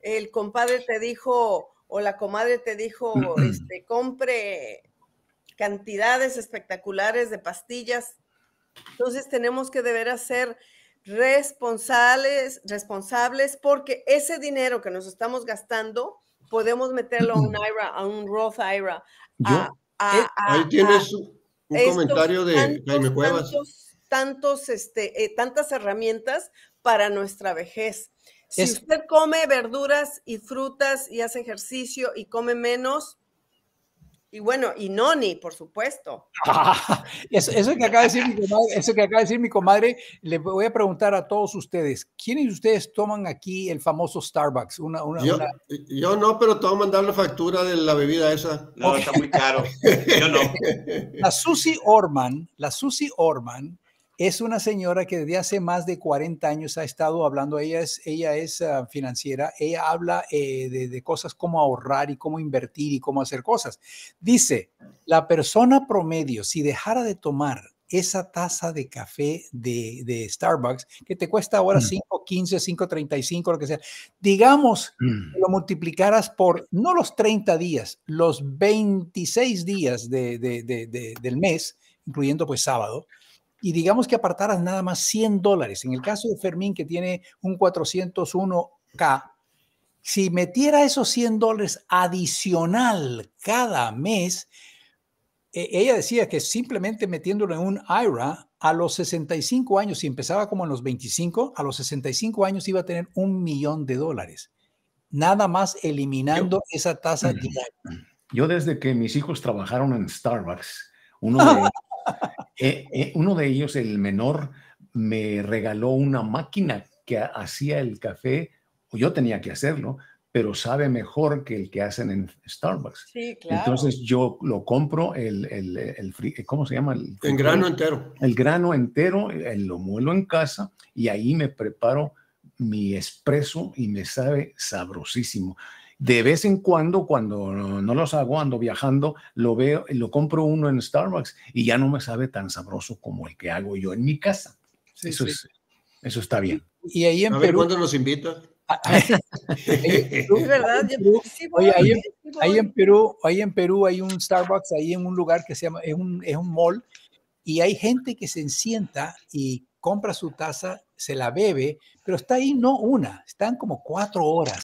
el compadre te dijo o la comadre te dijo, este, compre cantidades espectaculares de pastillas. Entonces tenemos que deber ser responsables, responsables porque ese dinero que nos estamos gastando podemos meterlo a un IRA, a un Roth IRA. Eh, ahí tienes un comentario de Jaime Cuevas. Este, eh, tantas herramientas para nuestra vejez. Si usted come verduras y frutas y hace ejercicio y come menos, y bueno, y noni, por supuesto. eso, que acaba de decir mi comadre, que acaba de decir mi comadre, le voy a preguntar a todos ustedes, ¿quiénes de ustedes toman aquí el famoso Starbucks? Una, yo, no, pero toman, voy la factura de la bebida esa. No, está muy caro. yo no. La Susie Orman, la Susie Orman, es una señora que desde hace más de 40 años ha estado hablando, ella es, ella es ah, financiera, ella habla eh, de, cosas como ahorrar y cómo invertir y cómo hacer cosas. Dice, la persona promedio, si dejara de tomar esa taza de café de, Starbucks que te cuesta ahora 5.15, mm. 5.35, lo que sea. Digamos, mm. lo multiplicaras por no los 30 días, los 26 días del mes, incluyendo pues sábado, y digamos que apartaras nada más 100 dólares, en el caso de Fermín que tiene un 401k, si metiera esos 100 dólares adicional cada mes, e, ella decía que simplemente metiéndolo en un IRA, a los 65 años, si empezaba como en los 25, a los 65 años iba a tener un millón de dólares, nada más eliminando esa tasa Yo desde que mis hijos trabajaron en Starbucks, uno de, Eh, eh, uno de ellos, el menor, me regaló una máquina que hacía el café, o yo tenía que hacerlo, pero sabe mejor que el que hacen en Starbucks. Sí, claro. Entonces yo lo compro, el, el, el, ¿cómo se llama? El, el grano entero. El grano entero, eh, lo muelo en casa y ahí me preparo mi espresso y me sabe sabrosísimo. De vez en cuando, cuando no los hago, ando viajando, lo veo, lo compro uno en Starbucks y ya no me sabe tan sabroso como el que hago yo en mi casa. eso, eso está bien. Y ahí en A ver, ¿cuándo nos es ah, ah. verdad, ahí, en, Perú, ahí en Perú hay un Starbucks, ahí en un lugar que se llama, es un, es un mall, y hay gente que se sienta y compra su taza, se la bebe, pero está ahí no una, están como cuatro horas